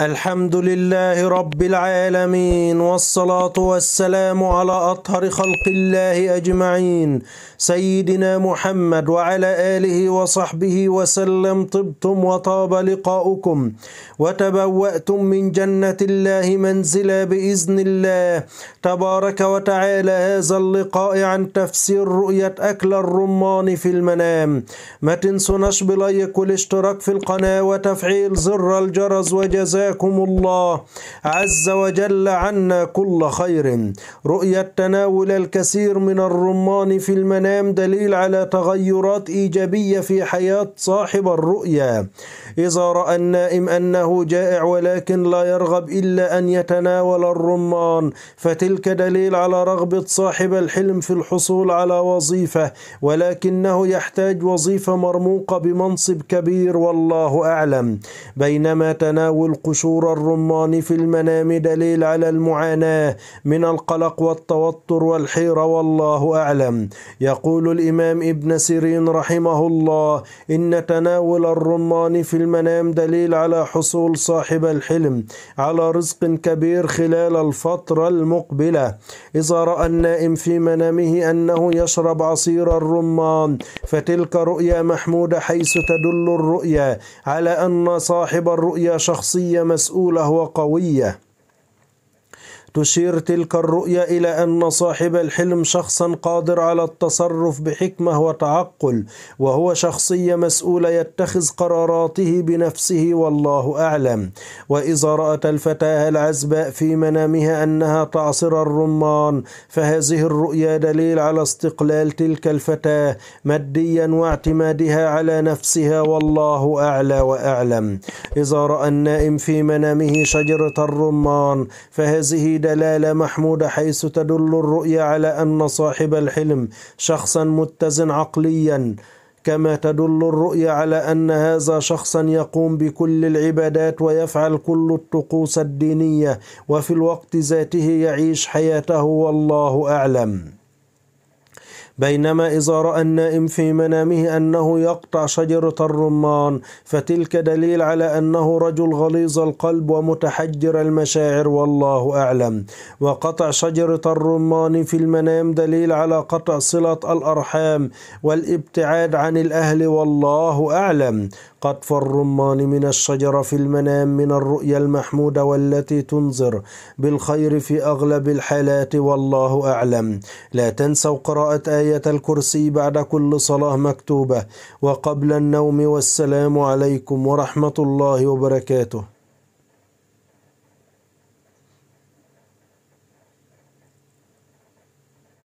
الحمد لله رب العالمين والصلاة والسلام على أطهر خلق الله أجمعين سيدنا محمد وعلى آله وصحبه وسلم طبتم وطاب لقاؤكم وتبوأتم من جنة الله منزلا بإذن الله تبارك وتعالى هذا اللقاء عن تفسير رؤية أكل الرمان في المنام ما تنسوا نشب بلايك والاشتراك في القناة وتفعيل زر الجرس وجزاء جزاكم الله عز وجل عنا كل خير رؤية تناول الكثير من الرمان في المنام دليل على تغيرات إيجابية في حياة صاحب الرؤيا إذا رأى النائم أنه جائع ولكن لا يرغب إلا أن يتناول الرمان فتلك دليل على رغبة صاحب الحلم في الحصول على وظيفة ولكنه يحتاج وظيفة مرموقة بمنصب كبير والله أعلم بينما تناول قشور الرمان في المنام دليل على المعاناة من القلق والتوتر والحيرة والله أعلم يقول الإمام ابن سيرين رحمه الله إن تناول الرمان في المنام دليل على حصول صاحب الحلم على رزق كبير خلال الفترة المقبلة إذا رأى النائم في منامه أنه يشرب عصير الرمان فتلك رؤيا محمودة حيث تدل الرؤيا على أن صاحب الرؤيا شخصيا مسؤولة وقوية تشير تلك الرؤية إلى أن صاحب الحلم شخصا قادر على التصرف بحكمة وتعقل وهو شخصية مسؤولة يتخذ قراراته بنفسه والله أعلم وإذا رأت الفتاة العزباء في منامها أنها تعصر الرمان فهذه الرؤيا دليل على استقلال تلك الفتاة ماديا واعتمادها على نفسها والله أعلى وأعلم إذا رأى النائم في منامه شجرة الرمان فهذه دلالة محمودة حيث تدل الرؤية على أن صاحب الحلم شخصا متزن عقليا كما تدل الرؤيا على أن هذا شخصا يقوم بكل العبادات ويفعل كل الطقوس الدينية وفي الوقت ذاته يعيش حياته والله أعلم بينما إذا رأى النائم في منامه أنه يقطع شجرة الرمان فتلك دليل على أنه رجل غليظ القلب ومتحجر المشاعر والله أعلم وقطع شجرة الرمان في المنام دليل على قطع صلة الأرحام والابتعاد عن الأهل والله أعلم قطف الرمان من الشجرة في المنام من الرؤيا المحمودة والتي تنظر بالخير في أغلب الحالات والله أعلم لا تنسوا قراءة آية آية الكرسي بعد كل صلاة مكتوبة وقبل النوم والسلام عليكم ورحمة الله وبركاته